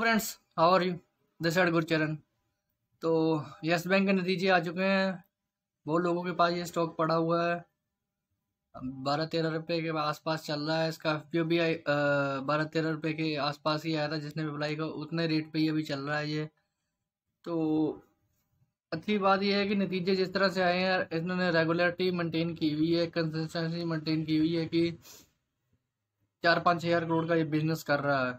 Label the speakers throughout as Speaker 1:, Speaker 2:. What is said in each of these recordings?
Speaker 1: friends how are you this Gurcharan तो Yes bank के नतीजे आ चुके हैं बहुत लोगों के पास ये स्टॉक पड़ा हुआ है बारह तेरह रुपये के आसपास चल रहा है इसका एफ भी बारह तेरह रुपये के आसपास ही आया था जिसने अप्लाई किया उतने रेट पे ही अभी चल रहा है ये तो अच्छी बात यह है कि नतीजे जिस तरह से आए हैं इन्होंने रेगुलरिटी मेंटेन की हुई है कंसिस्टेंसी मेंटेन की हुई है कि चार पाँच हज़ार करोड़ का ये बिजनेस कर रहा है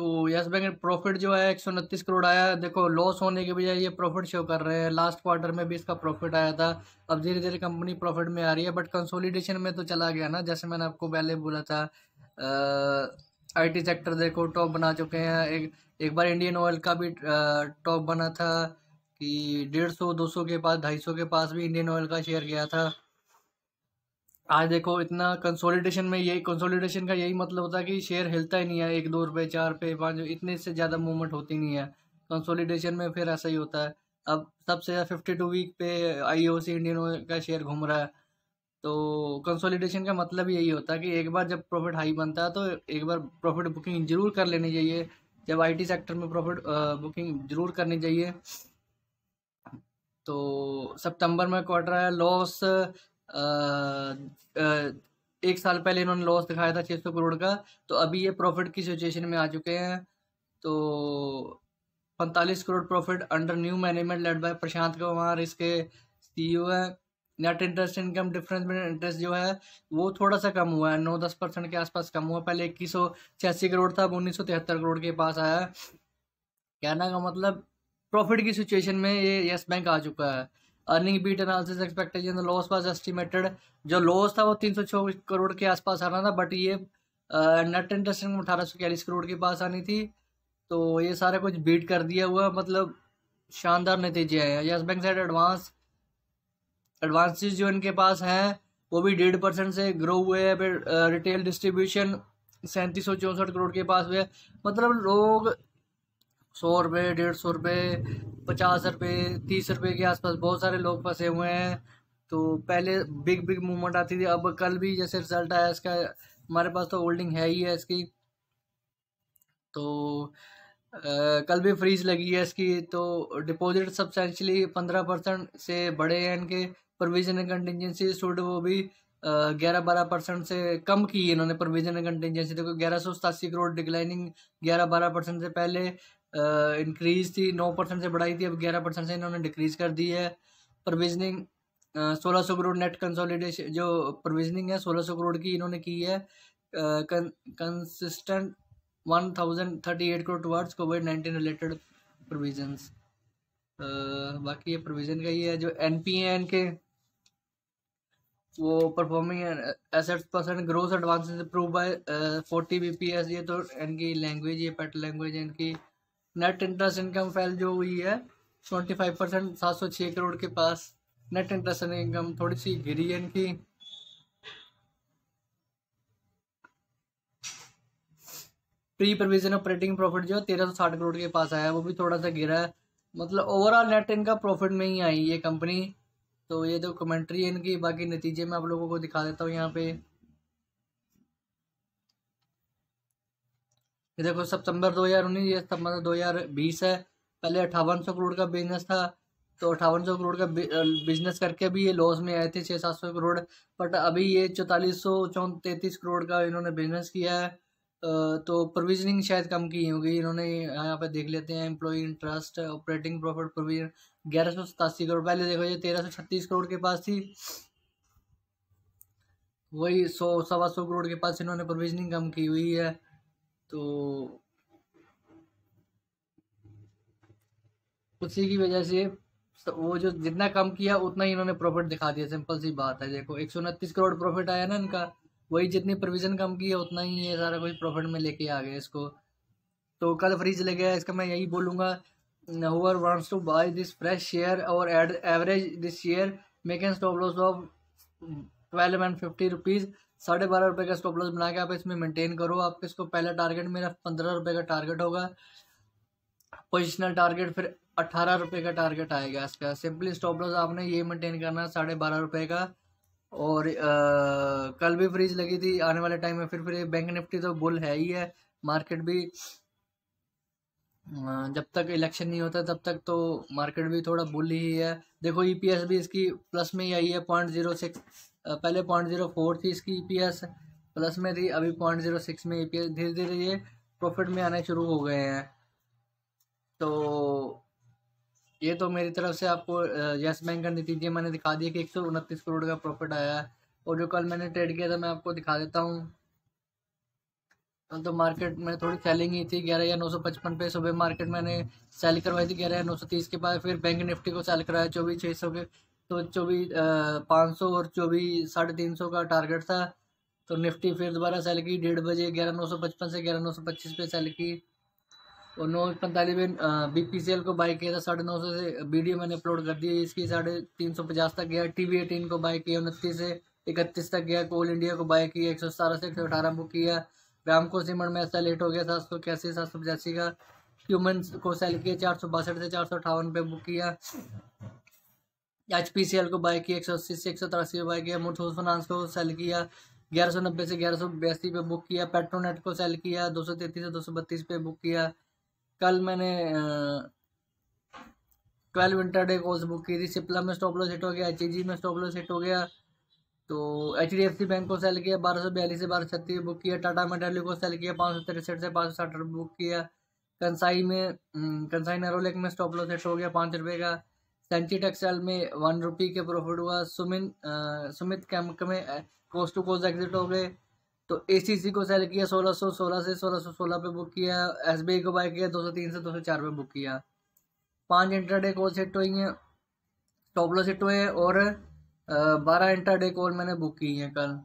Speaker 1: तो यस बैंक प्रॉफिट जो है एक करोड़ आया देखो लॉस होने के बजाय ये प्रॉफिट शो कर रहे हैं लास्ट क्वार्टर में भी इसका प्रॉफिट आया था अब धीरे धीरे कंपनी प्रॉफिट में आ रही है बट कंसोलिडेशन में तो चला गया ना जैसे मैंने आपको पहले बोला था आईटी सेक्टर देखो टॉप बना चुके हैं एक एक बार इंडियन ऑयल का भी टॉप बना था कि डेढ़ सौ दो सौ के पास ढाई सौ के पास भी इंडियन ऑयल का शेयर गया था आज देखो इतना कंसोलिडेशन में यही कंसोलिडेशन का यही मतलब होता है कि शेयर हिलता ही नहीं है एक दो रुपये चार रुपये पाँच इतने से ज़्यादा मूवमेंट होती नहीं है कंसोलिडेशन में फिर ऐसा ही होता है अब सबसे ज़्यादा फिफ्टी टू वीक पे I O C Indian Oil का शेयर घूम रहा है तो कंसोलिडेशन का मतलब यही होता है कि एक बार जब प्रॉफिट हाई बनता है तो एक बार प्रॉफिट बुकिंग जरूर कर लेनी चाहिए जब आई सेक्टर में प्रॉफिट बुकिंग जरूर करनी चाहिए तो सितंबर में क्वार्टर है लॉस एक साल पहले इन्होंने लॉस दिखाया था सौ करोड़ का तो अभी ये प्रॉफिट की सिचुएशन में आ चुके हैं तो पैंतालीस crore profit under new management led by Prashant Kumar इसके सीईओ हैं नेट इंटरेस्ट इनकम डिफरेंस में इंटरेस्ट जो है वो थोड़ा सा कम हुआ है नौ दस परसेंट के आसपास कम हुआ पहले इक्कीस सौ छियासी करोड़ था अब उन्नीस सौ तिहत्तर करोड़ के पास आया कहना का मतलब प्रॉफिट की सिचुएशन में ये येस बैंक आ चुका है earning beat analysis expectation loss was estimated जो लॉस था वो तीन सौ करोड़ के आसपास आना था बट ये नेट इंटरेस्ट इनकम अठारह सौ बयालीस करोड़ के पास आनी थी तो ये सारा कुछ बीट कर दिया हुआ मतलब शानदार नतीजे आए हैं Yes Bank side advance advances जो इनके पास हैं वो भी डेढ़ परसेंट से ग्रो हुए हैं फिर रिटेल uh, डिस्ट्रीब्यूशन सैंतीस सौ चौंसठ करोड़ के पास हुए मतलब लोग सौ रुपये डेढ़ सौ रुपये पचास रुपये तीस रुपये के आसपास बहुत सारे लोग फंसे हुए हैं तो पहले बिग बिग मूवमेंट आती थी अब कल भी जैसे रिजल्ट आया इसका हमारे पास तो होल्डिंग है ही है इसकी तो आ, कल भी फ्रीज लगी है इसकी तो डिपॉजिट सब्सटेंशली पंद्रह परसेंट से बढ़े हैं इनके प्रोविजन एंड कंटिजेंसी शुड वो भी ग्यारह बारह परसेंट से कम की है इन्होंने प्रोविजन एंड कंटेंजेंसी देखो ग्यारह सौ सतासी करोड़ डिक्लाइनिंग ग्यारह बारह परसेंट से पहले इंक्रीज थी नौ परसेंट से बढ़ाई थी अब ग्यारह परसेंट से इन्होंने डिक्रीज कर दी है प्रोविजनिंग सोलह सौ करोड़ नेट कंसोलिडेशन जो प्रोविजनिंग है सोलह सौ करोड़ की इन्होंने की है consistent one thousand thirty eight crore towards Covid nineteen related provision बाकी ये प्रोविजन का ही है जो एन पी एन के वो performing assets percent growth advance improve by forty B P S ये तो इनकी लैंग्वेज ये पेट लैंग्वेज इनकी नेट इंटरेस्ट इनकम फैल जो हुई है ट्वेंटी फाइव परसेंट सात सौ छः करोड़ के पास नेट इंटरेस्ट इनकम थोड़ी सी गिरी है इनकी प्री प्रोविजन ऑपरेटिंग प्रॉफिट जो है तेरह सौ साठ करोड़ के पास आया वो भी थोड़ा सा गिरा है मतलब ओवरऑल नेट इनका प्रॉफिट में ही आई ये कंपनी तो ये जो कमेंट्री है इनकी बाकी नतीजे में आप लोगों को दिखा देता हूँ यहाँ पे ये देखो सितंबर 2019 ये सितंबर 2020 है पहले अट्ठावन सौ करोड़ का बिजनेस था तो अट्ठावन सौ करोड़ का बिजनेस करके भी ये लॉस में आए थे छः सात सौ करोड़ बट अभी ये चौतालीस सौ तैतीस करोड़ का इन्होंने बिजनेस किया है तो प्रोविजनिंग शायद कम की होगी इन्होंने यहाँ पर देख लेते हैं employ interest operating profit provision ग्यारह सौ सतासी करोड़ पहले देखो ये तेरह सौ छत्तीस करोड़ के पास थी वही सौ सवा सौ करोड़ के पास इन्होंने प्रोविजनिंग कम की हुई है तो उसी की वजह से वो जो जितना कम किया उतना ही इन्होंने प्रॉफिट दिखा दिया सिंपल सी बात है देखो एक सौ उनतीस करोड़ प्रॉफिट आया ना इनका वही जितनी प्रोविज़न कम की है उतना ही ये सारा कुछ प्रॉफिट में लेके आ गया इसको तो कल फ्रीज ले गया इसका मैं यही बोलूँगा whoever wants to buy this fresh share और average this share make an stop loss of twelve and fifty rupees साढ़े बारह रुपये का स्टॉप लॉस बना के आप इसमें मेंटेन करो आप इसको पहला टारगेट मेरा पंद्रह रुपये का टारगेट होगा पोजिशनल टारगेट फिर अट्ठारह रुपये का टारगेट आएगा इसका सिंपली स्टॉप लॉस आपने ये मेंटेन करना है साढ़े बारह रुपये का और आ, कल भी फ्रीज लगी थी आने वाले टाइम में फिर फिर बैंक निफ्टी तो बुल है ही है मार्केट भी जब तक इलेक्शन नहीं होता तब तक तो मार्केट भी थोड़ा बुल ही है देखो ईपीएस e भी इसकी प्लस में ही आई है पॉइंट जीरो सिक्स पहले पॉइंट जीरो फोर थी इसकी ईपीएस e प्लस में थी अभी पॉइंट जीरो सिक्स में ईपीएस e धीरे धीरे ये प्रॉफिट में आने शुरू हो गए हैं तो ये तो मेरी तरफ से आपको यस बैंक का नतीजे मैंने दिखा दिया कि एक सौ उनतीस करोड़ का प्रॉफिट आया है और जो कल मैंने ट्रेड किया था मैं आपको दिखा देता हूँ कल तो मार्केट में थोड़ी सेलिंग ही थी ग्यारह या नौ सौ पचपन पे सुबह मार्केट मैंने सेल करवाई थी ग्यारह या नौ सौ तीस के बाद फिर बैंक निफ्टी को सेल कराया चौबीस छः सौ के तो चौबीस पाँच सौ और चौबीस साढ़े तीन सौ का टारगेट था तो निफ्टी फिर दोबारा सेल की डेढ़ बजे ग्यारह नौ सौ पचपन से ग्यारह नौ सौ पच्चीस पे सेल की और नौ पैंतालीस में बी पी सी एल को बाई किया था साढ़े नौ सौ से वीडियो मैंने अपलोड कर दी इसकी साढ़े तीन सौ पचास तक गया टी वी एटीन को बाई किया उनतीस से इकतीस तक गया कोल इंडिया को बाई किया एक सौ सतारह से एक सौ अठारह बुक किया राम को सिमर में ऐसा लेट हो गया सात सौ इक्यासी सात सौ पचासी का ह्यूमन को सेल किया चार सौ बासठ से चार सौ अठावन पे बुक किया एच पी सी एल को बाई किया एक सौ अस्सी से एक सौ तिरासी पे बाई किया मुथूट फाइनांस को सेल किया ग्यारह सौ नब्बे से ग्यारह सौ बयासी पे बुक किया पेट्रोनेट को सेल किया दो सौ तैंतीस से दो सौ बत्तीस पे बुक किया कल मैंने ट्वेल्व डे कोर्स बुक की थी सिप्ला में स्टॉप लॉस हिट हो गया एच e में स्टॉप लॉस हिट हो गया तो H D F C bank को सेल किया बारह सौ बयालीस से बारह सौ छत्तीस बुक किया टाटा मेटाली को सेल किया पाँच सौ तिरसठ से पाँच सौ साठ रुपये बुक किया कंसाई में कंसाई हम्म, नरोलेक में स्टॉप लॉस हिट हो गया पाँच रुपये का सेंची टेक्सटाइल में वन रुपी के प्रॉफिट हुआ सुमिन आ, सुमित कैम्प में कोस्ट टू कोस्ट एग्जिट हो गए तो ए सी सी को सेल किया सोलह सौ सोलह से सोलह सौ सोलह पे बुक किया एस बी आई को बाय किया दो सौ तीन से दो सौ चार पे बुक किया पांच इंटरडे कॉल सेट हुई हैं टॉपलो लॉस सेट हुए हैं और बारह इंटरडे कॉल मैंने बुक की हैं कल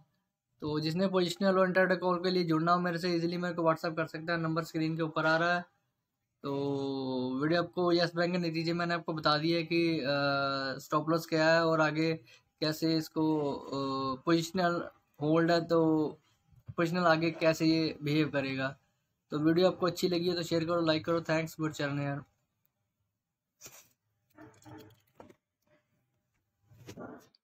Speaker 1: तो जिसने पोजिशनल और इंटरडे कॉल के लिए जुड़ना हो मेरे से इजीली मेरे को व्हाट्सअप कर सकता है नंबर स्क्रीन के ऊपर आ रहा है तो वीडियो आपको यस बैंक के नतीजे मैंने आपको बता दिया है कि स्टॉप लॉस क्या है और आगे कैसे इसको पोजिशनल होल्ड है तो प्रोफेशनल आगे कैसे ये बिहेव करेगा तो वीडियो आपको अच्छी लगी है तो शेयर करो लाइक करो थैंक्स फॉर चैनल यार